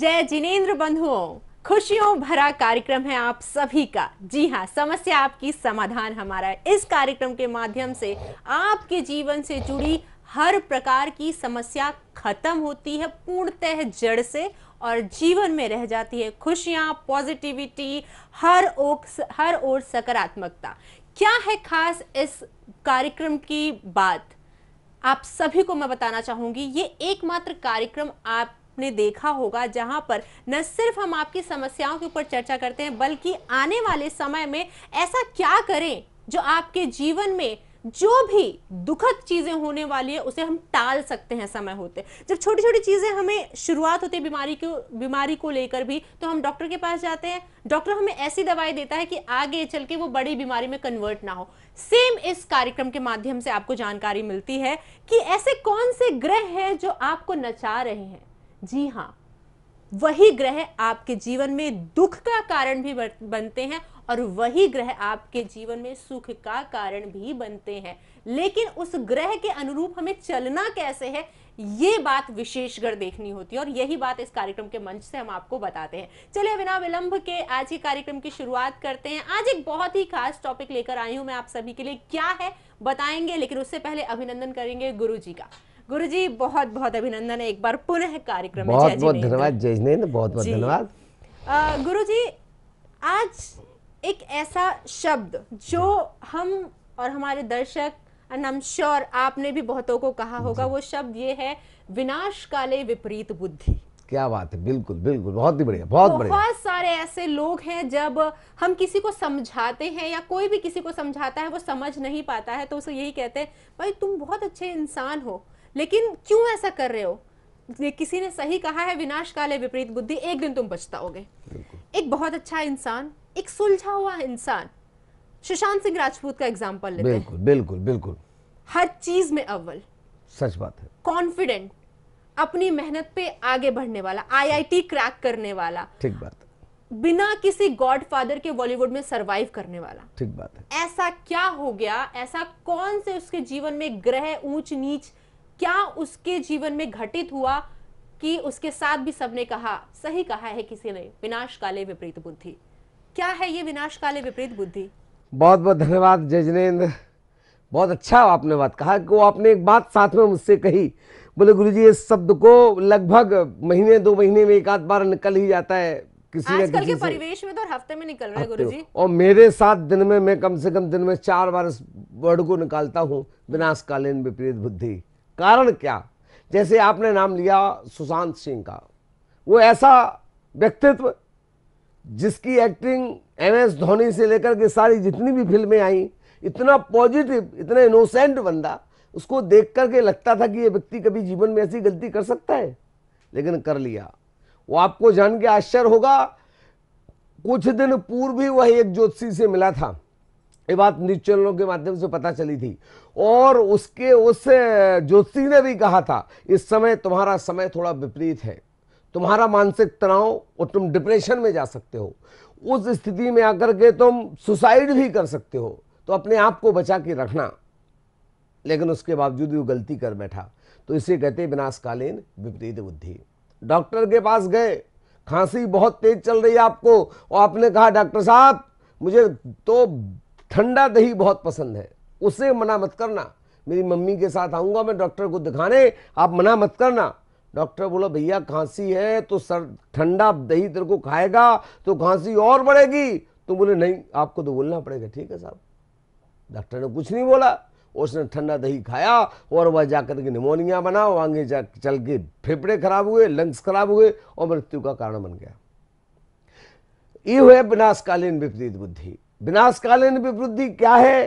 जय जिनेन्द्र बंधुओं खुशियों भरा कार्यक्रम है आप सभी का जी हाँ समस्या आपकी समाधान हमारा है इस कार्यक्रम के माध्यम से आपके जीवन से जुड़ी हर प्रकार की समस्या खत्म होती है पूर्णतः जड़ से और जीवन में रह जाती है खुशियाँ पॉजिटिविटी हर ओर हर ओर सकारात्मकता क्या है खास इस कार्यक्रम की बात आप सभी को मैं बताना चाहूंगी ये एकमात्र कार्यक्रम आप आपने देखा होगा जहां पर न सिर्फ हम आपकी समस्याओं के ऊपर चर्चा करते हैं बल्कि आने वाले समय में ऐसा क्या करें जो आपके जीवन में जो भी दुखद चीजें होने वाली है उसे हम टाल सकते हैं समय होते जब छोटी छोटी चीजें हमें शुरुआत होती है बीमारी को बीमारी को लेकर भी तो हम डॉक्टर के पास जाते हैं डॉक्टर हमें ऐसी दवाई देता है कि आगे चल के वो बड़ी बीमारी में कन्वर्ट ना हो सेम इस कार्यक्रम के माध्यम से आपको जानकारी मिलती है कि ऐसे कौन से ग्रह हैं जो आपको नचा रहे हैं जी हाँ वही ग्रह आपके जीवन में दुख का कारण भी बनते हैं और वही ग्रह आपके जीवन में सुख का कारण भी बनते हैं लेकिन उस ग्रह के अनुरूप हमें चलना कैसे है ये बात विशेषकर देखनी होती है और यही बात इस कार्यक्रम के मंच से हम आपको बताते हैं चलिए बिना विलंब के आज के कार्यक्रम की शुरुआत करते हैं आज एक बहुत ही खास टॉपिक लेकर आई हूं मैं आप सभी के लिए क्या है बताएंगे लेकिन उससे पहले अभिनंदन करेंगे गुरु जी का गुरुजी बहुत बहुत अभिनंदन एक बार पुनः कार्यक्रम में बहुत बहुत धन्यवाद जय जिनेन्द्र बहुत बहुत धन्यवाद जी आज एक ऐसा शब्द जो हम और हमारे दर्शक श्योर आपने भी बहुतों को कहा होगा वो शब्द ये है विनाश काले विपरीत बुद्धि क्या बात है बिल्कुल बिल्कुल बहुत ही बढ़िया बहुत बढ़िया बहुत सारे ऐसे लोग हैं जब हम किसी को समझाते हैं या कोई भी किसी को समझाता है वो समझ नहीं पाता है तो उसे यही कहते हैं भाई तुम बहुत अच्छे इंसान हो लेकिन क्यों ऐसा कर रहे हो किसी ने सही कहा है विनाश काले विपरीत बुद्धि एक दिन तुम पछताओगे एक बहुत अच्छा इंसान एक सुलझा हुआ इंसान सुशांत सिंह राजपूत का एग्जाम्पल लेते बिल्कुल बिल्कुल बिल्कुल हर चीज में अव्वल सच बात है कॉन्फिडेंट अपनी मेहनत पे आगे बढ़ने वाला आईआईटी क्रैक करने वाला ठीक बात बिना किसी गॉडफादर के बॉलीवुड में सरवाइव करने वाला ठीक बात है ऐसा क्या हो गया ऐसा कौन से उसके जीवन में ग्रह ऊंच नीच क्या उसके जीवन में घटित हुआ कि उसके साथ भी सबने कहा सही कहा है किसी ने विनाश काले विपरीत बुद्धि क्या है ये विनाश काले विपरीत बुद्धि बहुत बहुत धन्यवाद जजनेन्द्र बहुत अच्छा आपने बात कहा कि वो आपने एक बात साथ में मुझसे कही बोले गुरु जी इस शब्द को लगभग महीने दो महीने में एक आध बार निकल ही जाता है किसी आज आजकल के परिवेश में तो और हफ्ते में निकल रहा है गुरु जी और मेरे साथ दिन में मैं कम से कम दिन में चार बार इस वर्ड को निकालता हूँ विनाशकालीन विपरीत बुद्धि कारण क्या जैसे आपने नाम लिया सुशांत सिंह का वो ऐसा व्यक्तित्व जिसकी एक्टिंग एम एस धोनी से लेकर के सारी जितनी भी फिल्में आई इतना पॉजिटिव इतना इनोसेंट बंदा उसको देख कर के लगता था कि ये व्यक्ति कभी जीवन में ऐसी गलती कर सकता है लेकिन कर लिया वो आपको जान के आश्चर्य होगा कुछ दिन पूर्व ही वह एक ज्योतिषी से मिला था ये बात न्यूज चैनलों के माध्यम से पता चली थी और उसके उस ज्योति ने भी कहा था इस समय तुम्हारा समय थोड़ा विपरीत है तुम्हारा मानसिक तनाव और तुम डिप्रेशन में जा सकते हो उस स्थिति में आकर के तुम सुसाइड भी कर सकते हो तो अपने आप को बचा के रखना लेकिन उसके बावजूद वो गलती कर बैठा तो इसे कहते विनाशकालीन विपरीत बुद्धि डॉक्टर के पास गए खांसी बहुत तेज चल रही है आपको और आपने कहा डॉक्टर साहब मुझे तो ठंडा दही बहुत पसंद है उसे मना मत करना मेरी मम्मी के साथ आऊँगा मैं डॉक्टर को दिखाने आप मना मत करना डॉक्टर बोला भैया खांसी है तो सर ठंडा दही तेरे को खाएगा तो खांसी और बढ़ेगी तो बोले नहीं आपको तो बोलना पड़ेगा ठीक है साहब डॉक्टर ने कुछ नहीं बोला उसने ठंडा दही खाया और वह जाकर के निमोनिया बना आगे जा चल के फेफड़े खराब हुए लंग्स खराब हुए और मृत्यु का कारण बन गया ये हुए विनाशकालीन विपरीत बुद्धि विनाशकालीन विवृद्धि क्या है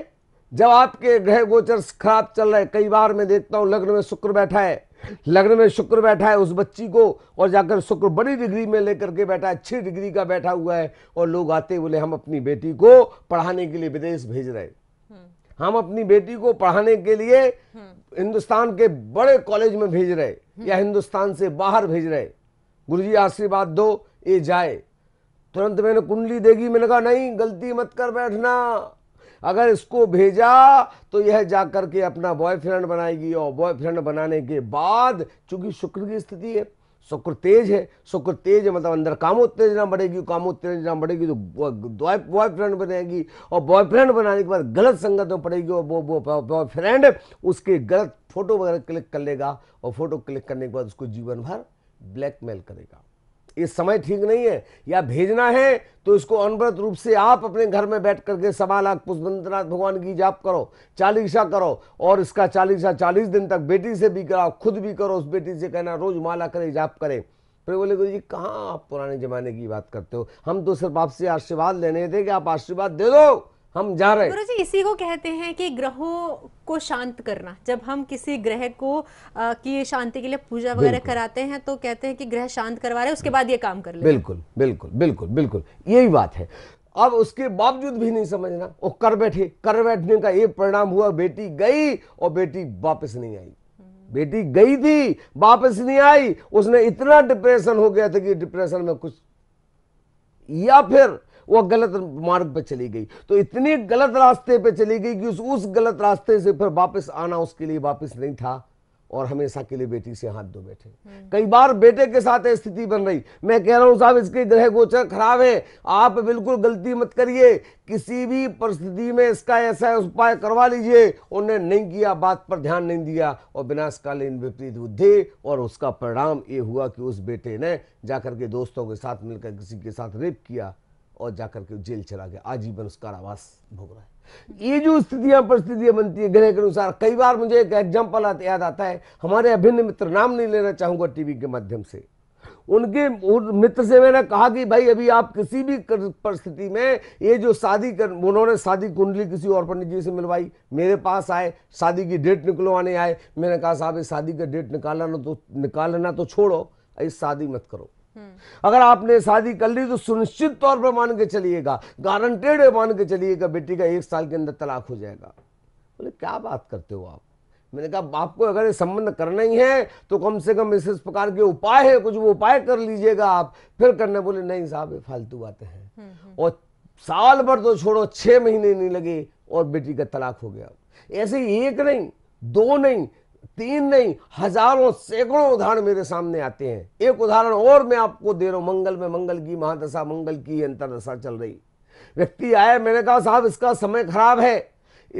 जब आपके ग्रह गोचर खराब चल रहे कई बार मैं देखता हूं लग्न में शुक्र बैठा है लग्न में शुक्र बैठा है उस बच्ची को और जाकर शुक्र बड़ी डिग्री में लेकर के बैठा है अच्छी डिग्री का बैठा हुआ है और लोग आते बोले हम अपनी बेटी को पढ़ाने के लिए विदेश भेज रहे हम्म। हम अपनी बेटी को पढ़ाने के लिए हम्म। हिंदुस्तान के बड़े कॉलेज में भेज रहे हम्म। या हिंदुस्तान से बाहर भेज रहे गुरु जी आशीर्वाद दो ये जाए तुरंत मैंने कुंडली देगी मैंने कहा नहीं गलती मत कर बैठना अगर इसको भेजा तो यह जाकर के अपना बॉयफ्रेंड बनाएगी और बॉयफ्रेंड बनाने के बाद चूंकि शुक्र की स्थिति है शुक्र तेज है शुक्र तेज है मतलब अंदर कामोत्तेजना बढ़ेगी कामोत्तेजना बढ़ेगी तो बॉयफ्रेंड बनेगी और बॉयफ्रेंड बनाने के बाद गलत संगत में पड़ेगी और वो बॉयफ्रेंड उसके गलत फोटो वगैरह क्लिक कर लेगा और फोटो क्लिक करने के बाद उसको जीवन भर ब्लैकमेल करेगा ये समय ठीक नहीं है या भेजना है तो इसको अनवरत रूप से आप अपने घर में बैठ करके सवा लाख पुष्पनाथ भगवान की जाप करो चालीसा करो और इसका चालीसा चालीस दिन तक बेटी से भी कराओ खुद भी करो उस बेटी से कहना रोज माला करे जाप करे फिर बोले गुरु जी कहाँ आप पुराने ज़माने की बात करते हो हम तो सिर्फ आपसे आशीर्वाद लेने थे कि आप आशीर्वाद दे दो हम जा रहे हैं जी इसी को कहते हैं कि ग्रहों को शांत करना जब हम किसी ग्रह को की शांति के लिए पूजा वगैरह कराते हैं तो कहते हैं कि ग्रह शांत करवा रहे उसके बाद ये काम कर ले बिल्कुल बिल्कुल बिल्कुल बिल्कुल यही बात है अब उसके बावजूद भी नहीं समझना वो कर बैठे कर बैठने का ये परिणाम हुआ बेटी गई और बेटी वापस नहीं आई हम्म। बेटी गई थी वापस नहीं आई उसने इतना डिप्रेशन हो गया था कि डिप्रेशन में कुछ या फिर वो गलत मार्ग पर चली गई तो इतने गलत रास्ते पर चली गई कि उस उस गलत रास्ते से फिर वापस आना उसके लिए वापस नहीं था और हमेशा के लिए बेटी से हाथ धो बैठे हम्म। कई बार बेटे के साथ स्थिति बन रही मैं कह रहा हूं साहब इसके ग्रह गोचर खराब है आप बिल्कुल गलती मत करिए किसी भी परिस्थिति में इसका ऐसा उपाय करवा लीजिए उन्हें नहीं किया बात पर ध्यान नहीं दिया और विनाशकालीन विपरीत बुद्धि और उसका परिणाम ये हुआ कि उस बेटे ने जाकर के दोस्तों के साथ मिलकर किसी के साथ रेप किया और जाकर के जेल चला गया आजीवन उसका आवास भोग रहा है ये जो स्थितियां परिस्थितियां बनती है ग्रह के अनुसार कई बार मुझे एक एग्जाम्पल याद आता है हमारे अभिन्न मित्र नाम नहीं लेना चाहूंगा टीवी के माध्यम से उनके मित्र से मैंने कहा कि भाई अभी आप किसी भी परिस्थिति में ये जो शादी कर उन्होंने शादी कुंडली किसी और पंडित जी से मिलवाई मेरे पास आए शादी की डेट निकलवाने आए मैंने कहा साहब इस शादी का डेट निकालना तो निकालना तो छोड़ो इस शादी मत करो अगर आपने शादी कर ली तो सुनिश्चित तौर पर मान के चलिएगा गारंटेड मान के चलिएगा बेटी का एक साल के अंदर तलाक हो जाएगा बोले क्या बात करते हो आप मैंने कहा बाप को अगर ये संबंध करना ही है तो कम से कम इस, प्रकार के उपाय है कुछ वो उपाय कर लीजिएगा आप फिर करने बोले नहीं साहब ये फालतू बातें हैं हम्म, हम्म। और साल भर तो छोड़ो छह महीने नहीं लगे और बेटी का तलाक हो गया ऐसे एक नहीं दो नहीं तीन नहीं हजारों सैकड़ों उदाहरण मेरे सामने आते हैं एक उदाहरण और मैं आपको दे रहा हूं मंगल में मंगल की महादशा मंगल की अंतरदशा चल रही व्यक्ति आया मैंने कहा साहब इसका समय खराब है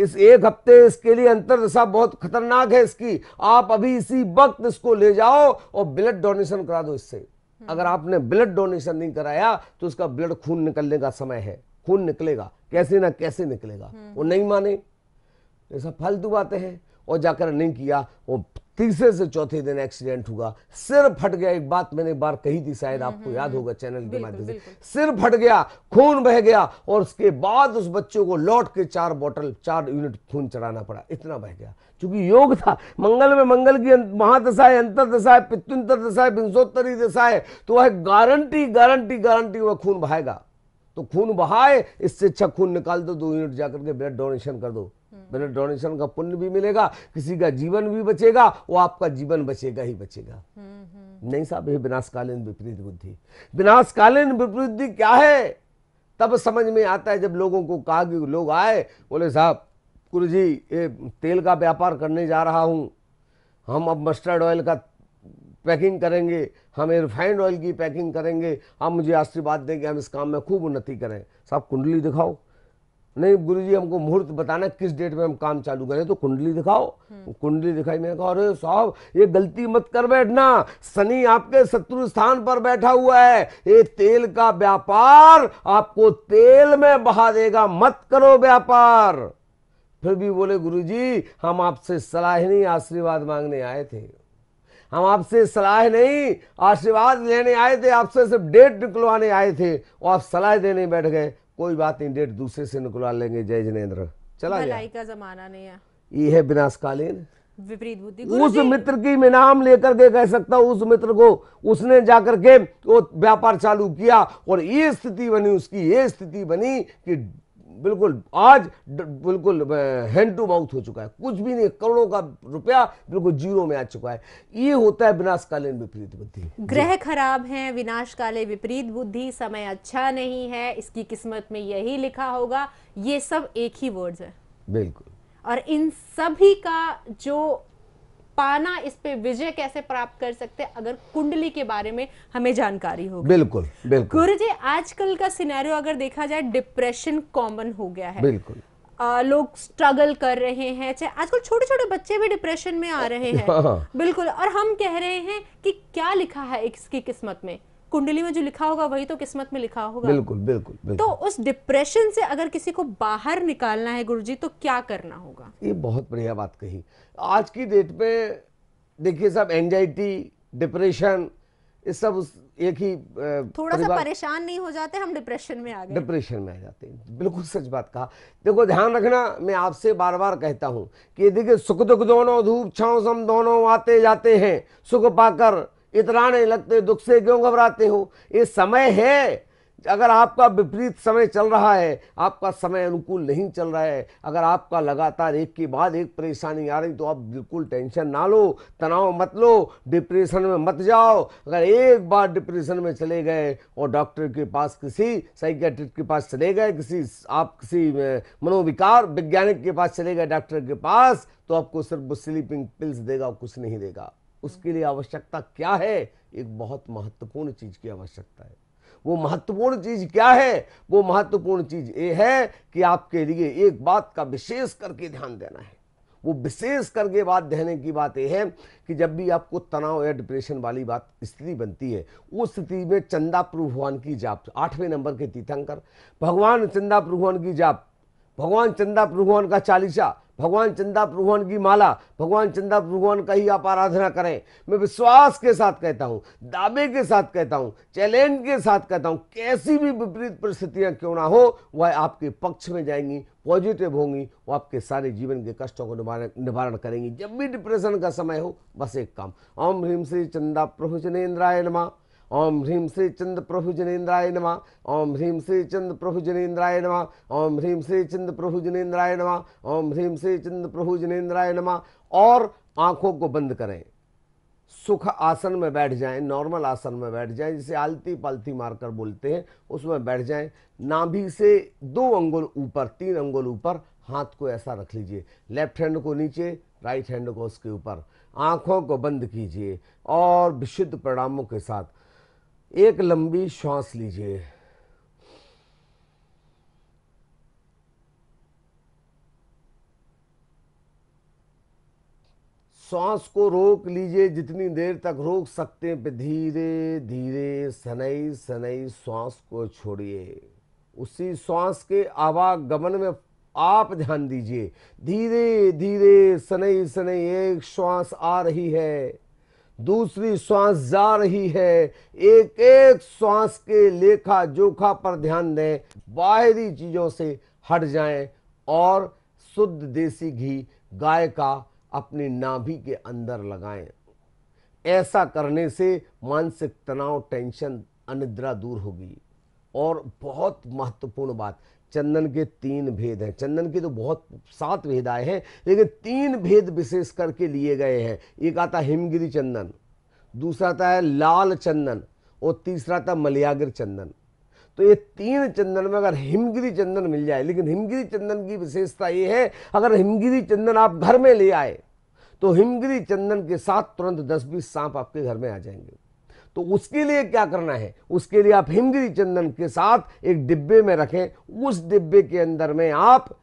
इस एक हफ्ते इसके लिए अंतरदशा बहुत खतरनाक है इसकी आप अभी इसी वक्त इसको ले जाओ और ब्लड डोनेशन करा दो इससे हम्म। अगर आपने ब्लड डोनेशन नहीं कराया तो उसका ब्लड खून निकलने का समय है खून निकलेगा कैसे ना कैसे निकलेगा हम्म। वो नहीं माने ऐसा फालतू बातें हैं और जाकर नहीं किया वो तीसरे से चौथे दिन एक्सीडेंट हुआ सिर फट गया एक बात मैंने एक बार कही थी शायद आपको हम्म, याद हम्म, होगा चैनल के माध्यम से सिर फट गया खून बह गया और उसके बाद उस बच्चों को लौट के चार बोतल चार यूनिट खून चढ़ाना पड़ा इतना बह गया क्योंकि योग था मंगल में मंगल की महादशा अंतर दशाएं पितुंतर दशा है दशा तो वह गारंटी गारंटी गारंटी वह खून बहाएगा तो खून बहाए इससे अच्छा खून निकाल दो दो यूनिट जाकर के ब्लड डोनेशन कर दो ब्लड हम्म। डोनेशन का पुण्य भी मिलेगा किसी का जीवन भी बचेगा वो आपका जीवन बचेगा ही बचेगा हम्म, हम्म। नहीं साहब ये विनाशकालीन विपरीत बुद्धि विनाशकालीन विपरीत बुद्धि क्या है तब समझ में आता है जब लोगों को कहा कि लोग आए बोले साहब गुरु जी ये तेल का व्यापार करने जा रहा हूँ हम अब मस्टर्ड ऑयल का पैकिंग करेंगे हम रिफाइंड ऑयल की पैकिंग करेंगे आप मुझे आशीर्वाद देंगे हम इस काम में खूब उन्नति करें साहब कुंडली दिखाओ नहीं गुरु जी हमको मुहूर्त बताना किस डेट में हम काम चालू करें तो कुंडली दिखाओ हम्म। कुंडली दिखाई मैंने कहा अरे साहब ये गलती मत कर बैठना शनि आपके शत्रु स्थान पर बैठा हुआ है ये तेल का व्यापार आपको तेल में बहा देगा मत करो व्यापार फिर भी बोले गुरुजी हम आपसे नहीं आशीर्वाद मांगने आए थे हम आपसे सलाह नहीं आशीर्वाद लेने आए थे आपसे सिर्फ डेट निकलवाने आए थे और आप सलाह देने बैठ गए कोई बात नहीं डेट दूसरे से निकलवा लेंगे जय जिनेन्द्र चला गया का जमाना नहीं है ये है विनाशकालीन विपरीत बुद्धि उस मित्र की मैं नाम लेकर के कह सकता हूँ उस मित्र को उसने जाकर के वो व्यापार चालू किया और ये स्थिति बनी उसकी ये स्थिति बनी कि बिल्कुल आज बिल्कुल हैंड टू माउथ हो चुका है कुछ भी नहीं करोड़ों का रुपया बिल्कुल जीरो में आ चुका है ये होता है विनाशकालीन विपरीत बुद्धि ग्रह खराब है विनाशकालीन विपरीत बुद्धि समय अच्छा नहीं है इसकी किस्मत में यही लिखा होगा ये सब एक ही वर्ड है बिल्कुल और इन सभी का जो पाना इस पे विजय कैसे प्राप्त कर सकते हैं अगर कुंडली के बारे में हमें जानकारी हो बिल्कुल बिल्कुल गुरु जी आजकल का सिनेरियो अगर देखा जाए डिप्रेशन कॉमन हो गया है बिल्कुल आ, लोग स्ट्रगल कर रहे हैं चाहे आजकल छोटे छोटे बच्चे भी डिप्रेशन में आ रहे हैं हाँ, हाँ। बिल्कुल और हम कह रहे हैं कि क्या लिखा है इसकी किस्मत में कुंडली में जो लिखा होगा वही तो किस्मत में लिखा होगा बिल्कुल बिल्कुल, बिल्कुल। तो उस डिप्रेशन से अगर किसी को बाहर निकालना है गुरुजी तो क्या करना होगा ये बहुत बढ़िया बात कही आज की डेट में देखिए सब एंजाइटी डिप्रेशन इस सब उस एक ही थोड़ा सा परेशान नहीं हो जाते हम डिप्रेशन में आ गए डिप्रेशन में आ जाते हैं बिल्कुल सच बात कहा देखो ध्यान रखना मैं आपसे बार बार कहता हूँ कि देखिए सुख दुख दोनों धूप छाव सम दोनों आते जाते हैं सुख पाकर इतना नहीं लगते दुख से क्यों घबराते हो ये समय है अगर आपका विपरीत समय चल रहा है आपका समय अनुकूल नहीं चल रहा है अगर आपका लगातार एक के बाद एक परेशानी आ रही तो आप बिल्कुल टेंशन ना लो तनाव मत लो डिप्रेशन में मत जाओ अगर एक बार डिप्रेशन में चले गए और डॉक्टर के पास किसी साइकेट्रिक के पास चले गए किसी आप किसी मनोविकार वैज्ञानिक के पास चले गए डॉक्टर के पास तो आपको सिर्फ स्लीपिंग पिल्स देगा कुछ नहीं देगा उसके लिए आवश्यकता क्या है एक बहुत महत्वपूर्ण चीज की आवश्यकता है वो महत्वपूर्ण चीज क्या है वो महत्वपूर्ण चीज ये है कि आपके लिए एक बात का विशेष करके ध्यान देना है वो विशेष करके बात देने की बात यह है कि जब भी आपको तनाव या डिप्रेशन वाली बात स्थिति बनती है उस स्थिति में चंदा प्रभुवान की जाप आठवें नंबर के तीर्थंकर भगवान चंदा प्रभुवान की जाप भगवान चंदा प्रभुवान का चालीसा भगवान चंदा भगवान की माला भगवान चंदा भगवान का ही आप आराधना करें मैं विश्वास के साथ कहता हूँ दावे के साथ कहता हूँ चैलेंज के साथ कहता हूँ कैसी भी विपरीत परिस्थितियाँ क्यों ना हो वह आपके पक्ष में जाएंगी पॉजिटिव होंगी वो आपके सारे जीवन के कष्टों को निवारण करेंगी जब भी डिप्रेशन का समय हो बस एक काम ओम ह्रीम श्री चंदा प्रभु चंद्राय नमा ओम ह्रीम श्री चंद प्रभु जनेन्द्राय नम ओम ह्रीम श्री चंद प्रभु जनेन्द्राय नम ओम ह्रीम श्री चंद्र प्रभु जनेन्द्राय नम ओम ह्रीम श्री चंद्र प्रभु जनेन्द्राय नम और आंखों को बंद करें सुख आसन में बैठ जाएं नॉर्मल आसन में बैठ जाएं जिसे आलती पालती मारकर बोलते हैं उसमें बैठ जाएं नाभि से दो अंगुल ऊपर तीन अंगुल ऊपर हाथ को ऐसा रख लीजिए लेफ्ट हैंड को नीचे राइट हैंड को उसके ऊपर आंखों को बंद कीजिए और विशुद्ध प्रणामों के साथ एक लंबी श्वास लीजिए श्वास को रोक लीजिए जितनी देर तक रोक सकते हैं पे धीरे धीरे सनई सनई श्वास को छोड़िए उसी श्वास के आवागमन में आप ध्यान दीजिए धीरे धीरे सनई सनई एक श्वास आ रही है दूसरी श्वास जा रही है एक एक श्वास के लेखा जोखा पर ध्यान दें बाहरी चीज़ों से हट जाएं और शुद्ध देसी घी गाय का अपनी नाभि के अंदर लगाएं ऐसा करने से मानसिक तनाव टेंशन अनिद्रा दूर होगी और बहुत महत्वपूर्ण बात चंदन के तीन भेद हैं चंदन के तो बहुत सात भेद आए हैं लेकिन तीन भेद विशेष करके लिए गए हैं एक आता हिमगिरी चंदन दूसरा आता है लाल चंदन और तीसरा था मलयागिर चंदन तो ये तीन चंदन में अगर हिमगिरी चंदन मिल जाए लेकिन हिमगिरी चंदन की विशेषता ये है अगर हिमगिरी चंदन आप घर में ले आए तो हिमगिरी चंदन के साथ तुरंत दस बीस सांप आपके घर में आ जाएंगे तो उसके लिए क्या करना है उसके लिए आप हिमगिरी चंदन के साथ एक डिब्बे में रखें उस डिब्बे के अंदर में आप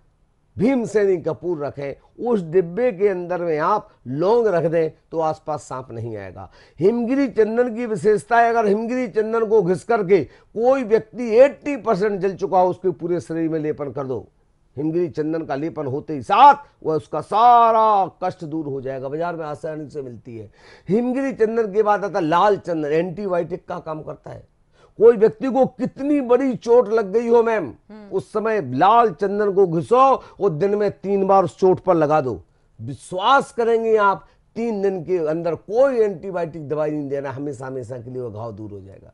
भीम सैनी कपूर रखें उस डिब्बे के अंदर में आप लौंग रख दें तो आसपास सांप नहीं आएगा हिमगिरी चंदन की विशेषता है अगर हिमगिरी चंदन को घिस करके कोई व्यक्ति 80 परसेंट जल चुका हो उसके पूरे शरीर में लेपन कर दो हिमगिरी चंदन का लेपन होते ही साथ वह उसका सारा कष्ट दूर हो जाएगा बाजार में आसानी से मिलती है हिमगिरी चंदन के बाद आता लाल चंदन एंटीबायोटिक का काम करता है कोई व्यक्ति को कितनी बड़ी चोट लग गई हो मैम हम्म। उस समय लाल चंदन को घिसो और दिन में तीन बार उस चोट पर लगा दो विश्वास करेंगे आप तीन दिन के अंदर कोई एंटीबायोटिक दवाई नहीं देना हमेशा हमेशा के लिए वह घाव दूर हो जाएगा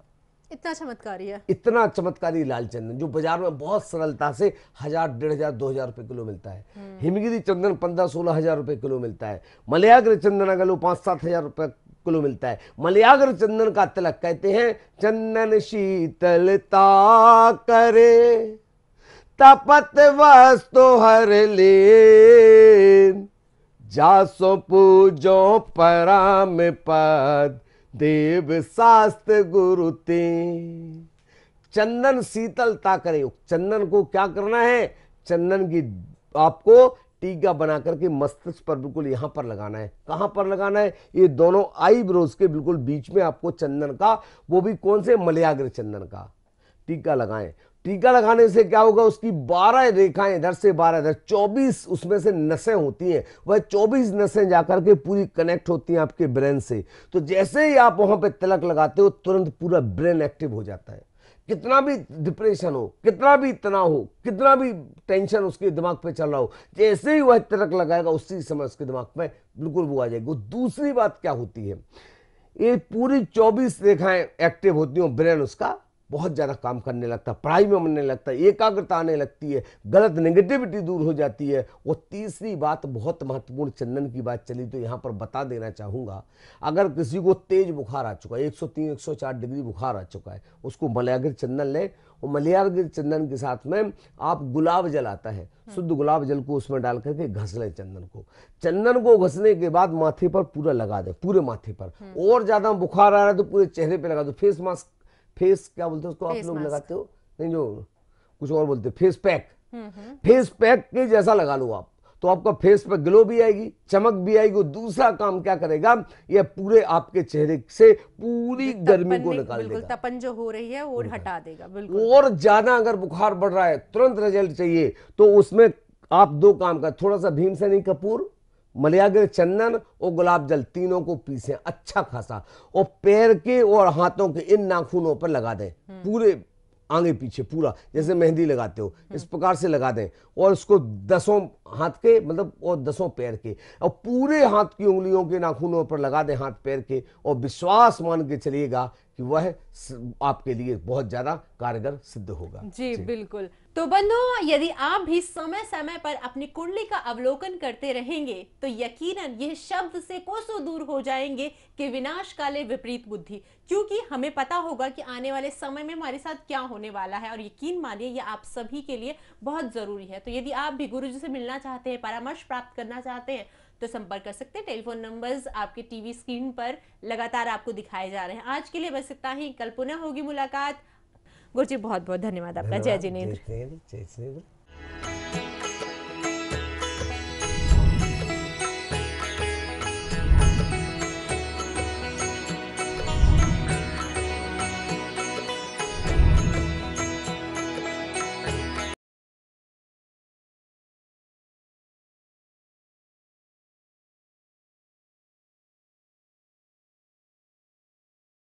इतना चमत्कारी है इतना चमत्कारी लाल चंदन जो बाजार में बहुत सरलता से हजार डेढ़ हजार दो हजार रुपए किलो मिलता है हम्म। हिमगिरी चंदन पंद्रह सोलह हजार रुपए किलो मिलता है मलयाग्र चंदन अगर पांच सात हजार रुपए किलो मिलता है मलयाग्र चंदन का तिलक कहते हैं चंदन शीतलता करे तपत वस्तु हर ले जासो पूजो पराम पद देव शास्त्र गुरु ते चंदन शीतलता करे चंदन को क्या करना है चंदन की आपको टीका बना करके मस्तिष्क पर बिल्कुल यहां पर लगाना है कहां पर लगाना है ये दोनों आई ब्रोज के बिल्कुल बीच में आपको चंदन का वो भी कौन से मलयाग्र चंदन का टीका लगाएं टीका लगाने से क्या होगा उसकी 12 रेखाएं इधर से 12 इधर 24 उसमें से नसें होती हैं वह 24 नसें जाकर के पूरी कनेक्ट होती हैं आपके ब्रेन से तो जैसे ही आप वहां पे तिलक लगाते हो तुरंत पूरा ब्रेन एक्टिव हो जाता है कितना भी डिप्रेशन हो कितना भी तनाव हो कितना भी टेंशन उसके दिमाग पे चल रहा हो जैसे ही वह तिलक लगाएगा उसी समय उसके दिमाग में बिल्कुल वो आ जाएगी दूसरी बात क्या होती है ये पूरी 24 रेखाएं एक्टिव होती हैं ब्रेन उसका बहुत ज़्यादा काम करने लगता है पढ़ाई में मनने लगता है एकाग्रता आने लगती है गलत नेगेटिविटी दूर हो जाती है वो तीसरी बात बहुत महत्वपूर्ण चंदन की बात चली तो यहाँ पर बता देना चाहूँगा अगर किसी को तेज बुखार आ चुका है 103 104 डिग्री बुखार आ चुका है उसको मलयागिर चंदन लें और मलयागिर चंदन के साथ में आप गुलाब जल आता है शुद्ध गुलाब जल को उसमें डाल करके घस लें चंदन को चंदन को घसने के बाद माथे पर पूरा लगा दें पूरे माथे पर और ज़्यादा बुखार आ रहा है तो पूरे चेहरे पर लगा दो फेस मास्क फेस क्या बोलते हो उसको आप लोग लगाते हो नहीं जो कुछ और बोलते फेस पैक फेस पैक के जैसा लगा लो आप तो आपका फेस पर ग्लो भी आएगी चमक भी आएगी दूसरा काम क्या करेगा यह पूरे आपके चेहरे से पूरी गर्मी को निकाल देगा तपन जो हो रही है वो हम्म, हम्म। हटा देगा बिल्कुल और ज्यादा अगर बुखार बढ़ रहा है तुरंत रिजल्ट चाहिए तो उसमें आप दो काम कर थोड़ा सा भीमसेनी कपूर मलियागिर चंदन और गुलाब जल तीनों को पीसें अच्छा खासा और पैर के और हाथों के इन नाखूनों पर लगा दें हम्म। पूरे आगे पीछे पूरा जैसे मेहंदी लगाते हो इस हम्म। प्रकार से लगा दें और उसको दसों हाथ के मतलब और दसों पैर के और पूरे हाथ की उंगलियों के नाखूनों पर लगा दें हाथ पैर के और विश्वास मान के चलिएगा कि वह आपके लिए बहुत ज़्यादा कारगर सिद्ध होगा जी, जी। बिल्कुल तो बंधुओं यदि आप भी समय समय पर अपनी कुंडली का अवलोकन करते रहेंगे तो यकीनन यह शब्द से कोसों दूर हो जाएंगे कि विनाश काले विपरीत बुद्धि क्योंकि हमें पता होगा कि आने वाले समय में हमारे साथ क्या होने वाला है और यकीन मानिए यह आप सभी के लिए बहुत ज़रूरी है तो यदि आप भी गुरु जी से मिलना चाहते हैं परामर्श प्राप्त करना चाहते हैं तो संपर्क कर सकते हैं टेलीफोन नंबर्स आपके टीवी स्क्रीन पर लगातार आपको दिखाए जा रहे हैं आज के लिए बस इतना ही कल पुनः होगी मुलाकात गुरुजी बहुत बहुत धन्यवाद आपका जय जिनेन्द्र जय